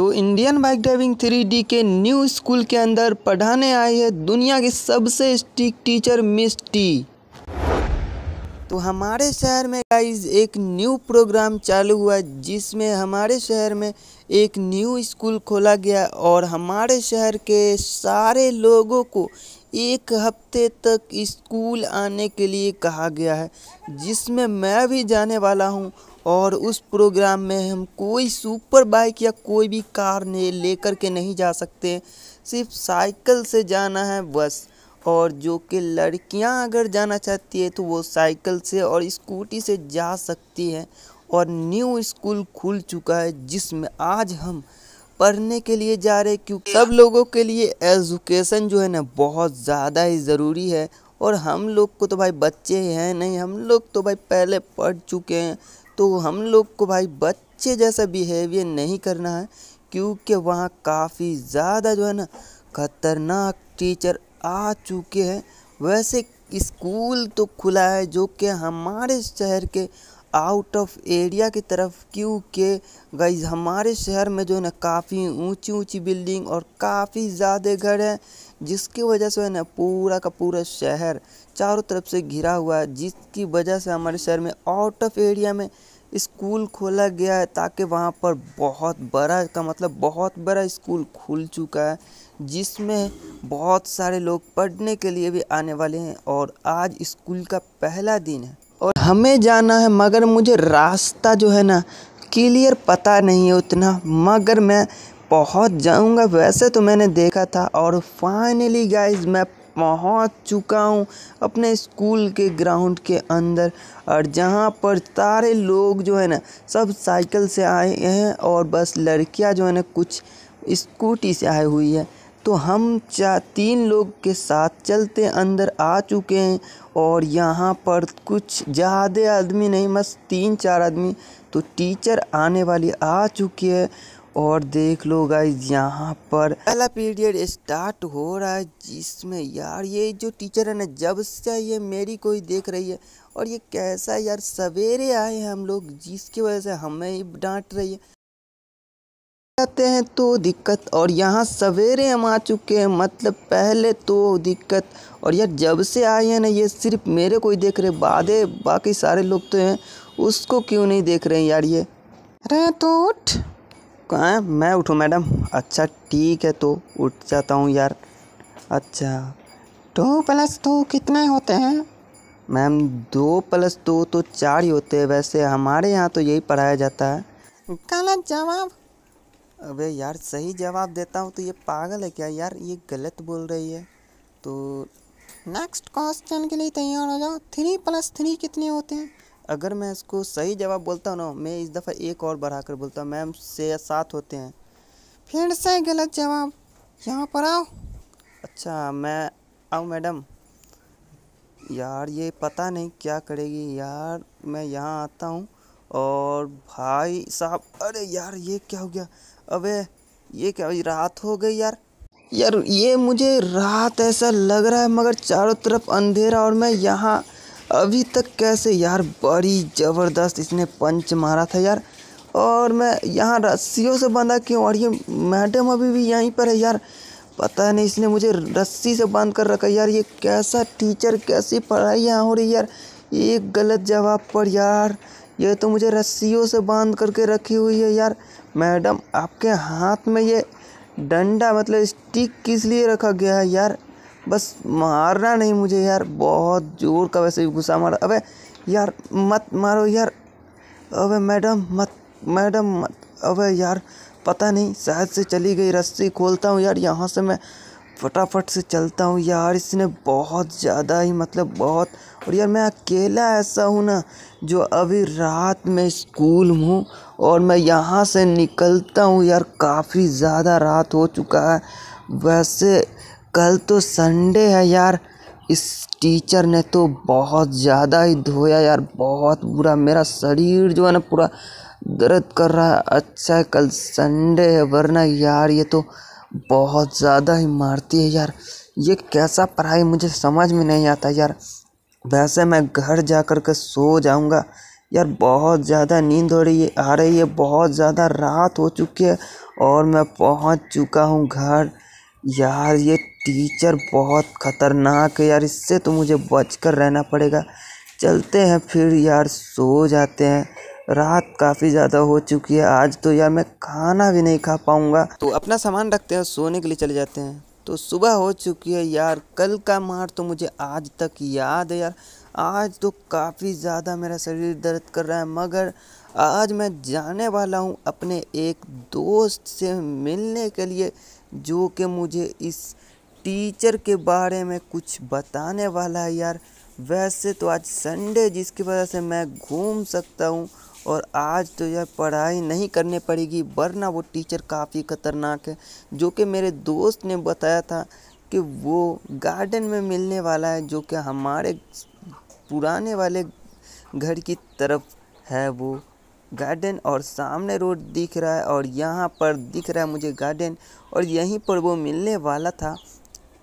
तो Indian bike driving three के new school के अंदर पढ़ाने आई है दुनिया की सबसे स्टिक टीचर मिस टी तो हमारे शहर में गाइज एक न्यू प्रोग्राम चालू हुआ जिसमें हमारे शहर में एक न्यू स्कूल खोला गया और हमारे शहर के सारे लोगों को एक हफ्ते तक स्कूल आने के लिए कहा गया है जिसमें मैं भी जाने वाला हूँ और उस प्रोग्राम में हम कोई सुपर बाइक या कोई भी कार ने लेकर के नहीं जा सकते सिर्फ साइकिल से जाना है बस और जो कि लड़कियां अगर जाना चाहती है तो वो साइकिल से और स्कूटी से जा सकती है और न्यू स्कूल खुल चुका है जिसमें आज हम पढ़ने के लिए जा रहे क्योंकि सब लोगों के लिए एजुकेशन जो है ना बहुत ज़्यादा ही ज़रूरी है और हम लोग को तो भाई बच्चे हैं नहीं हम लोग तो भाई पहले पढ़ चुके हैं तो हम लोग को भाई बच्चे जैसा बिहेवियर नहीं करना है क्योंकि वहाँ काफ़ी ज़्यादा जो है ना खतरनाक टीचर आ चुके हैं वैसे स्कूल तो खुला है जो कि हमारे शहर के आउट ऑफ एरिया की तरफ क्योंकि गई हमारे शहर में जो है ना काफ़ी ऊंची ऊंची बिल्डिंग और काफ़ी ज़्यादा घर हैं जिसकी वजह से है ना पूरा का पूरा शहर चारों तरफ से घिरा हुआ है जिसकी वजह से हमारे शहर में आउट ऑफ एरिया में स्कूल खोला गया है ताकि वहाँ पर बहुत बड़ा का मतलब बहुत बड़ा स्कूल खुल चुका है जिसमें बहुत सारे लोग पढ़ने के लिए भी आने वाले हैं और आज स्कूल का पहला दिन है और हमें जाना है मगर मुझे रास्ता जो है ना क्लियर पता नहीं है उतना मगर मैं पहुंच जाऊंगा वैसे तो मैंने देखा था और फाइनली गाइज मैं पहुंच चुका हूं अपने स्कूल के ग्राउंड के अंदर और जहां पर सारे लोग जो है ना सब साइकिल से आए हैं और बस लड़कियां जो है ना कुछ स्कूटी से आई हुई है तो हम चार तीन लोग के साथ चलते अंदर आ चुके हैं और यहाँ पर कुछ ज़्यादा आदमी नहीं बस तीन चार आदमी तो टीचर आने वाली आ चुकी है और देख लो गाइस यहाँ पर पहला पीरियड स्टार्ट हो रहा है जिसमें यार ये जो टीचर है ना जब से ये मेरी कोई देख रही है और ये कैसा यार सवेरे आए हैं हम लोग जिसकी वजह से हमें डांट रही है जाते हैं तो दिक्कत और यहाँ सवेरे हम आ चुके हैं मतलब पहले तो दिक्कत और यार जब से आए हैं ना ये सिर्फ मेरे को ही देख रहे बादे बाकी सारे लोग तो हैं उसको क्यों नहीं देख रहे हैं यार ये अरे तो उठ कहाँ मैं उठूँ मैडम अच्छा ठीक है तो उठ जाता हूँ यार अच्छा टू प्लस टू कितने होते हैं मैम दो प्लस दो तो चार ही होते हैं वैसे हमारे यहाँ तो यही पढ़ाया जाता है गलत जवाब अबे यार सही जवाब देता हूँ तो ये पागल है क्या यार ये गलत बोल रही है तो नेक्स्ट क्वेश्चन के लिए तैयार हो जाओ थ्री प्लस थ्री कितने होते हैं अगर मैं इसको सही जवाब बोलता हूँ ना मैं इस दफ़ा एक और बढ़ा कर बोलता हूँ मैम से सात होते हैं फिर से गलत जवाब यहाँ पर आओ अच्छा मैं आओ मैडम यार ये पता नहीं क्या करेगी यार मैं यहाँ आता हूँ और भाई साहब अरे यार ये क्या हो गया अबे ये क्या रात हो गई यार यार ये मुझे रात ऐसा लग रहा है मगर चारों तरफ अंधेरा और मैं यहाँ अभी तक कैसे यार बड़ी ज़बरदस्त इसने पंच मारा था यार और मैं यहाँ रस्सियों से बांधा क्यों और ये मैडम अभी भी यहीं पर है यार पता नहीं इसने मुझे रस्सी से बांध कर रखा यार ये कैसा टीचर कैसी पढ़ाई यहाँ हो रही यार एक गलत जवाब पर यार ये तो मुझे रस्सियों से बांध करके रखी हुई है यार मैडम आपके हाथ में ये डंडा मतलब स्टिक किस लिए रखा गया है यार बस मारना नहीं मुझे यार बहुत जोर का वैसे भी गुस्सा मारा अबे यार मत मारो यार अबे मैडम मत मैडम मत अबे यार पता नहीं शायद से चली गई रस्सी खोलता हूँ यार यहाँ से मैं फटाफट से चलता हूँ यार इसने बहुत ज़्यादा ही मतलब बहुत और यार मैं अकेला ऐसा हूँ ना जो अभी रात में स्कूल हूँ और मैं यहाँ से निकलता हूँ यार काफ़ी ज़्यादा रात हो चुका है वैसे कल तो संडे है यार इस टीचर ने तो बहुत ज़्यादा ही धोया यार बहुत बुरा मेरा शरीर जो है ना पूरा दर्द कर रहा है अच्छा है कल संडे है वरना यार ये तो बहुत ज़्यादा ही मारती है यार ये कैसा पढ़ाई मुझे समझ में नहीं आता यार वैसे मैं घर जा कर के सो जाऊँगा यार बहुत ज़्यादा नींद हो रही है आ रही है बहुत ज़्यादा रात हो चुकी है और मैं पहुँच चुका हूँ घर यार ये टीचर बहुत खतरनाक है यार इससे तो मुझे बच कर रहना पड़ेगा चलते हैं फिर यार सो जाते हैं रात काफ़ी ज़्यादा हो चुकी है आज तो यार मैं खाना भी नहीं खा पाऊँगा तो अपना सामान रखते हैं सोने के लिए चले जाते हैं तो सुबह हो चुकी है यार कल का मार तो मुझे आज तक याद है यार आज तो काफ़ी ज़्यादा मेरा शरीर दर्द कर रहा है मगर आज मैं जाने वाला हूँ अपने एक दोस्त से मिलने के लिए जो कि मुझे इस टीचर के बारे में कुछ बताने वाला है यार वैसे तो आज संडे जिसकी वजह से मैं घूम सकता हूँ और आज तो यार पढ़ाई नहीं करने पड़ेगी वरना वो टीचर काफ़ी ख़तरनाक है जो कि मेरे दोस्त ने बताया था कि वो गार्डन में मिलने वाला है जो कि हमारे पुराने वाले घर की तरफ है वो गार्डन और सामने रोड दिख रहा है और यहाँ पर दिख रहा है मुझे गार्डन और यहीं पर वो मिलने वाला था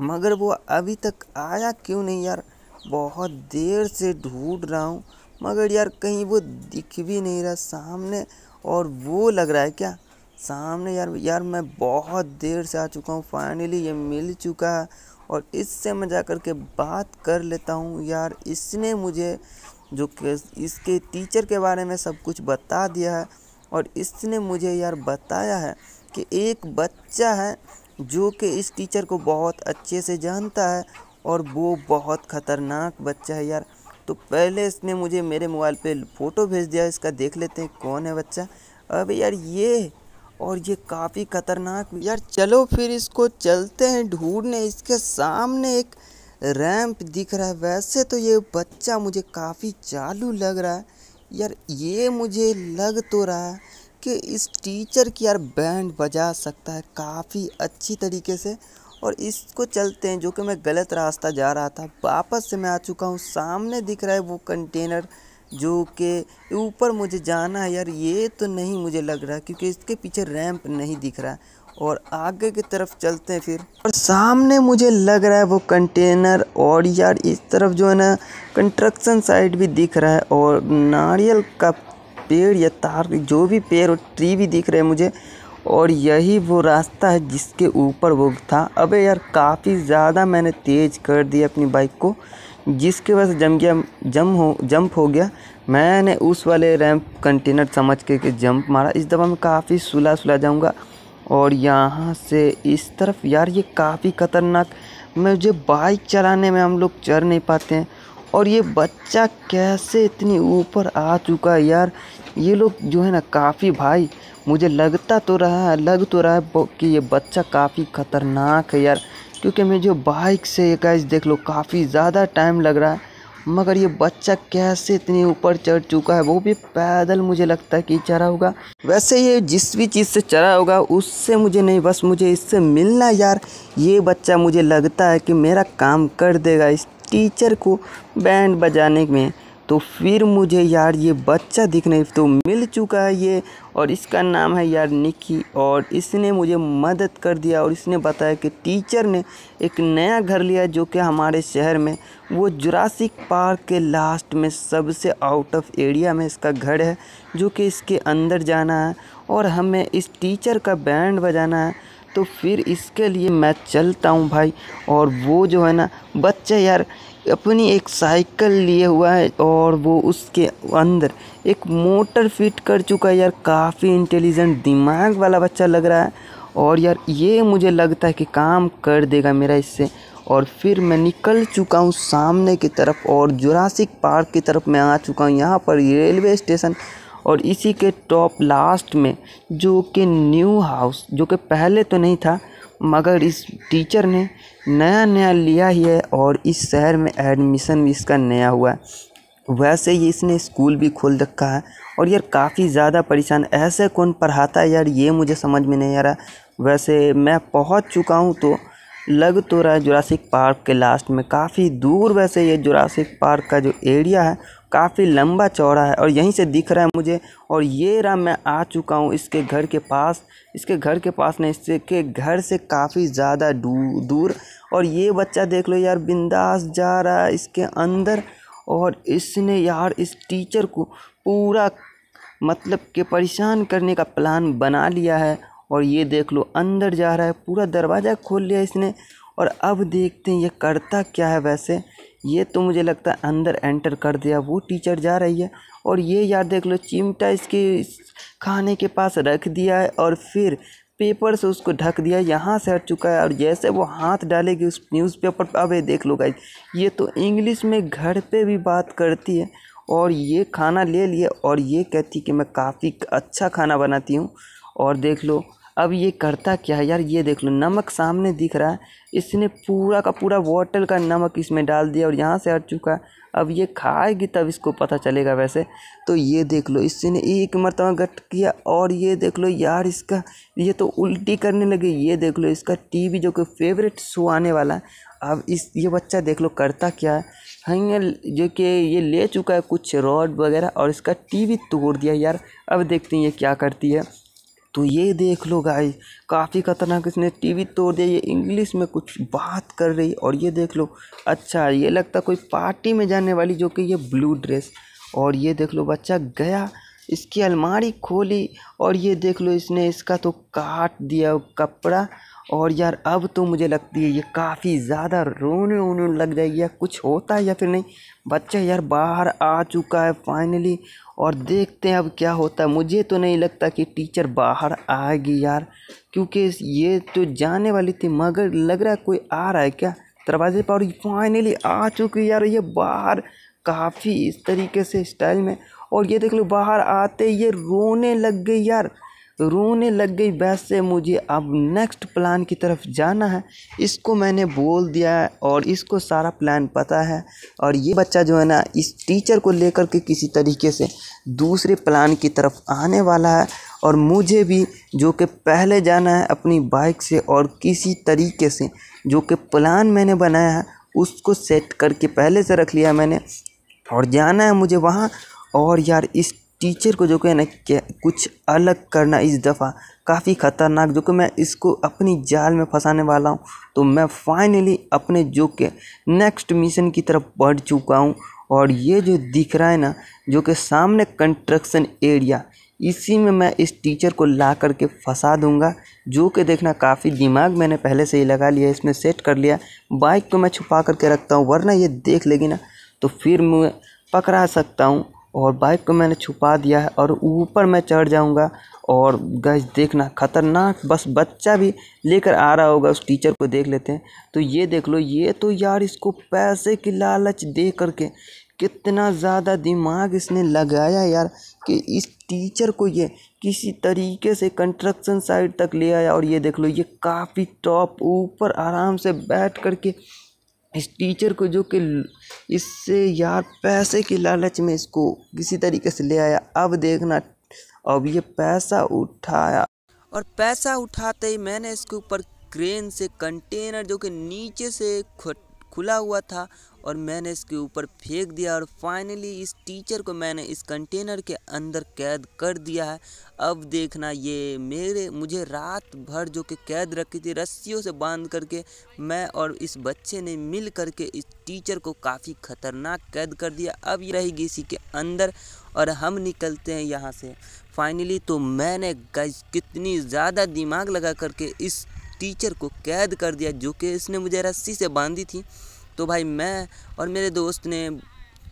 मगर वो अभी तक आया क्यों नहीं यार बहुत देर से ढूंढ रहा हूँ मगर यार कहीं वो दिख भी नहीं रहा सामने और वो लग रहा है क्या सामने यार यार मैं बहुत देर से आ चुका हूँ फाइनली ये मिल चुका है और इससे मैं जा कर के बात कर लेता हूँ यार इसने मुझे जो कि इसके टीचर के बारे में सब कुछ बता दिया है और इसने मुझे यार बताया है कि एक बच्चा है जो कि इस टीचर को बहुत अच्छे से जानता है और वो बहुत ख़तरनाक बच्चा है यार तो पहले इसने मुझे मेरे मोबाइल पे फ़ोटो भेज दिया इसका देख लेते हैं कौन है बच्चा अब यार ये और ये काफ़ी ख़तरनाक यार चलो फिर इसको चलते हैं ढूंढने इसके सामने एक रैंप दिख रहा है वैसे तो ये बच्चा मुझे काफ़ी चालू लग रहा है यार ये मुझे लग तो रहा है कि इस टीचर की यार बैंड बजा सकता है काफ़ी अच्छी तरीके से और इसको चलते हैं जो कि मैं गलत रास्ता जा रहा था वापस से मैं आ चुका हूँ सामने दिख रहा है वो कंटेनर जो कि ऊपर मुझे जाना है यार ये तो नहीं मुझे लग रहा क्योंकि इसके पीछे रैंप नहीं दिख रहा और आगे की तरफ चलते हैं फिर और सामने मुझे लग रहा है वो कंटेनर और यार इस तरफ जो है ना कंस्ट्रक्शन साइड भी दिख रहा है और नारियल का पेड़ या तार जो भी पेड़ और ट्री भी दिख रहे हैं मुझे और यही वो रास्ता है जिसके ऊपर वो था अबे यार काफ़ी ज़्यादा मैंने तेज़ कर दिया अपनी बाइक को जिसके वजह से जम गया जम हो जंप हो गया मैंने उस वाले रैंप कंटेनर समझ के, के जंप मारा इस दफ़ा मैं काफ़ी सुला सुला जाऊँगा और यहाँ से इस तरफ यार ये काफ़ी ख़तरनाक मुझे बाइक चलाने में हम लोग चढ़ नहीं पाते हैं और ये बच्चा कैसे इतनी ऊपर आ चुका है यार ये लोग जो है ना काफ़ी भाई मुझे लगता तो रहा है लग तो रहा है कि ये बच्चा काफ़ी ख़तरनाक है यार क्योंकि मैं जो बाइक से गाइस देख लो काफ़ी ज़्यादा टाइम लग रहा है मगर ये बच्चा कैसे इतने ऊपर चढ़ चुका है वो भी पैदल मुझे लगता है कि चढ़ा होगा वैसे ये जिस भी चीज़ से चढ़ा होगा उससे मुझे नहीं बस मुझे इससे मिलना यार ये बच्चा मुझे लगता है कि मेरा काम कर देगा इस टीचर को बैंड बजाने में तो फिर मुझे यार ये बच्चा दिखने तो मिल चुका है ये और इसका नाम है यार निकी और इसने मुझे मदद कर दिया और इसने बताया कि टीचर ने एक नया घर लिया जो कि हमारे शहर में वो जुरासिक पार्क के लास्ट में सबसे आउट ऑफ एरिया में इसका घर है जो कि इसके अंदर जाना है और हमें इस टीचर का बैंड बजाना है तो फिर इसके लिए मैं चलता हूँ भाई और वो जो है ना बच्चा यार अपनी एक साइकिल लिए हुआ है और वो उसके अंदर एक मोटर फिट कर चुका है यार काफ़ी इंटेलिजेंट दिमाग वाला बच्चा लग रहा है और यार ये मुझे लगता है कि काम कर देगा मेरा इससे और फिर मैं निकल चुका हूँ सामने की तरफ और जुरासिक पार्क की तरफ मैं आ चुका हूँ यहाँ पर रेलवे स्टेशन और इसी के टॉप लास्ट में जो कि न्यू हाउस जो कि पहले तो नहीं था मगर इस टीचर ने नया नया लिया ही है और इस शहर में एडमिशन भी इसका नया हुआ है वैसे ही इसने स्कूल भी खोल रखा है और यार काफ़ी ज़्यादा परेशान ऐसे कौन पढ़ाता है यार ये मुझे समझ में नहीं आ रहा वैसे मैं पहुँच चुका हूँ तो लग तो रहा है जुरासिक पार्क के लास्ट में काफ़ी दूर वैसे ये जुरासिक पार्क का जो एरिया है काफ़ी लंबा चौड़ा है और यहीं से दिख रहा है मुझे और ये रहा मैं आ चुका हूँ इसके घर के पास इसके घर के पास नहीं इसके घर से काफ़ी ज़्यादा दूर और ये बच्चा देख लो यार बिंदास जा रहा है इसके अंदर और इसने यार इस टीचर को पूरा मतलब के परेशान करने का प्लान बना लिया है और ये देख लो अंदर जा रहा है पूरा दरवाज़ा खोल लिया इसने और अब देखते हैं ये करता क्या है वैसे ये तो मुझे लगता है अंदर एंटर कर दिया वो टीचर जा रही है और ये यार देख लो चिमटा इसके खाने के पास रख दिया है और फिर पेपर से उसको ढक दिया यहाँ से हट चुका है और जैसे वो हाथ डालेगी उस न्यूज़पेपर पर अब ये देख लो गाइज ये तो इंग्लिश में घर पे भी बात करती है और ये खाना ले लिए और ये कहती कि मैं काफ़ी अच्छा खाना बनाती हूँ और देख लो अब ये करता क्या है यार ये देख लो नमक सामने दिख रहा है इसने पूरा का पूरा बॉटल का नमक इसमें डाल दिया और यहाँ से हट चुका है अब ये खाएगी तब इसको पता चलेगा वैसे तो ये देख लो इसने एक मरतबा गट किया और ये देख लो यार इसका ये तो उल्टी करने लगी ये देख लो इसका टीवी जो कि फेवरेट शो आने वाला है अब इस ये बच्चा देख लो करता क्या है हाँ जो कि ये ले चुका है कुछ रॉड वगैरह और इसका टीवी तोड़ दिया यार अब देखते हैं ये क्या करती है तो ये देख लो गाय काफ़ी खतरनाक इसने टीवी तोड़ दिया ये इंग्लिश में कुछ बात कर रही और ये देख लो अच्छा ये लगता कोई पार्टी में जाने वाली जो कि ये ब्लू ड्रेस और ये देख लो बच्चा गया इसकी अलमारी खोली और ये देख लो इसने इसका तो काट दिया कपड़ा और यार अब तो मुझे लगती है ये काफ़ी ज़्यादा रोने वोने लग जाएगी या कुछ होता है या फिर नहीं बच्चा यार बाहर आ चुका है फाइनली और देखते हैं अब क्या होता है मुझे तो नहीं लगता कि टीचर बाहर आएगी यार क्योंकि ये तो जाने वाली थी मगर लग रहा है कोई आ रहा है क्या दरवाजे पर और फाइनली आ चुकी यार ये बाहर काफ़ी इस तरीके से स्टाइल में और ये देख लो बाहर आते ये रोने लग गई यार रोने लग गई बस से मुझे अब नेक्स्ट प्लान की तरफ जाना है इसको मैंने बोल दिया है और इसको सारा प्लान पता है और ये बच्चा जो है ना इस टीचर को लेकर के किसी तरीके से दूसरे प्लान की तरफ आने वाला है और मुझे भी जो कि पहले जाना है अपनी बाइक से और किसी तरीके से जो कि प्लान मैंने बनाया है उसको सेट करके पहले से रख लिया मैंने और जाना है मुझे वहाँ और यार इस टीचर को जो कि ना कुछ अलग करना इस दफ़ा काफ़ी ख़तरनाक जो कि मैं इसको अपनी जाल में फंसाने वाला हूँ तो मैं फाइनली अपने जो के नेक्स्ट मिशन की तरफ बढ़ चुका हूँ और ये जो दिख रहा है ना जो कि सामने कंस्ट्रक्शन एरिया इसी में मैं इस टीचर को ला कर के फंसा दूंगा जो कि देखना काफ़ी दिमाग मैंने पहले से ही लगा लिया इसमें सेट कर लिया बाइक को मैं छुपा करके रखता हूँ वरना ये देख लेगी ना तो फिर मैं पकड़ा सकता हूँ और बाइक को मैंने छुपा दिया है और ऊपर मैं चढ़ जाऊँगा और गैस देखना खतरनाक बस बच्चा भी लेकर आ रहा होगा उस टीचर को देख लेते हैं तो ये देख लो ये तो यार इसको पैसे की लालच दे करके कितना ज़्यादा दिमाग इसने लगाया यार कि इस टीचर को ये किसी तरीके से कंस्ट्रक्शन साइट तक ले आया और ये देख लो ये काफ़ी टॉप ऊपर आराम से बैठ करके इस टीचर को जो कि इससे यार पैसे की लालच में इसको किसी तरीके से ले आया अब देखना अब ये पैसा उठाया और पैसा उठाते ही मैंने इसके ऊपर क्रेन से कंटेनर जो कि नीचे से खुला हुआ था और मैंने इसके ऊपर फेंक दिया और फाइनली इस टीचर को मैंने इस कंटेनर के अंदर कैद कर दिया है अब देखना ये मेरे मुझे रात भर जो कि कैद रखी थी रस्सियों से बांध करके मैं और इस बच्चे ने मिल करके इस टीचर को काफ़ी ख़तरनाक कैद कर दिया अब ये रहेगी इसी के अंदर और हम निकलते हैं यहाँ से फाइनली तो मैंने गज कितनी ज़्यादा दिमाग लगा करके इस टीचर को कैद कर दिया जो कि इसने मुझे रस्सी से बांधी थी तो भाई मैं और मेरे दोस्त ने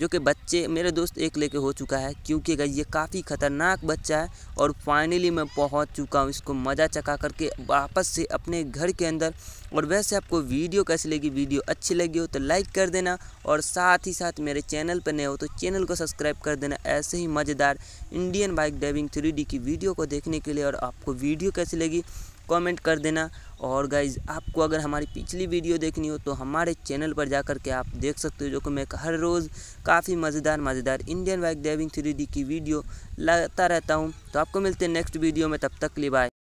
जो कि बच्चे मेरे दोस्त एक लेके हो चुका है क्योंकि ये काफ़ी ख़तरनाक बच्चा है और फाइनली मैं पहुंच चुका हूं इसको मज़ा चका करके वापस से अपने घर के अंदर और वैसे आपको वीडियो कैसी लगी वीडियो अच्छी लगी हो तो लाइक कर देना और साथ ही साथ मेरे चैनल पर नए हो तो चैनल को सब्सक्राइब कर देना ऐसे ही मज़ेदार इंडियन बाइक ड्राइविंग थ्री की वीडियो को देखने के लिए और आपको वीडियो कैसी लगी कमेंट कर देना और गाइज आपको अगर हमारी पिछली वीडियो देखनी हो तो हमारे चैनल पर जा कर के आप देख सकते हो जो कि मैं हर रोज़ काफ़ी मज़ेदार मज़ेदार इंडियन बाइक ड्राइविंग थ्री की वीडियो लाता रहता हूँ तो आपको मिलते हैं नेक्स्ट वीडियो में तब तक लिबाए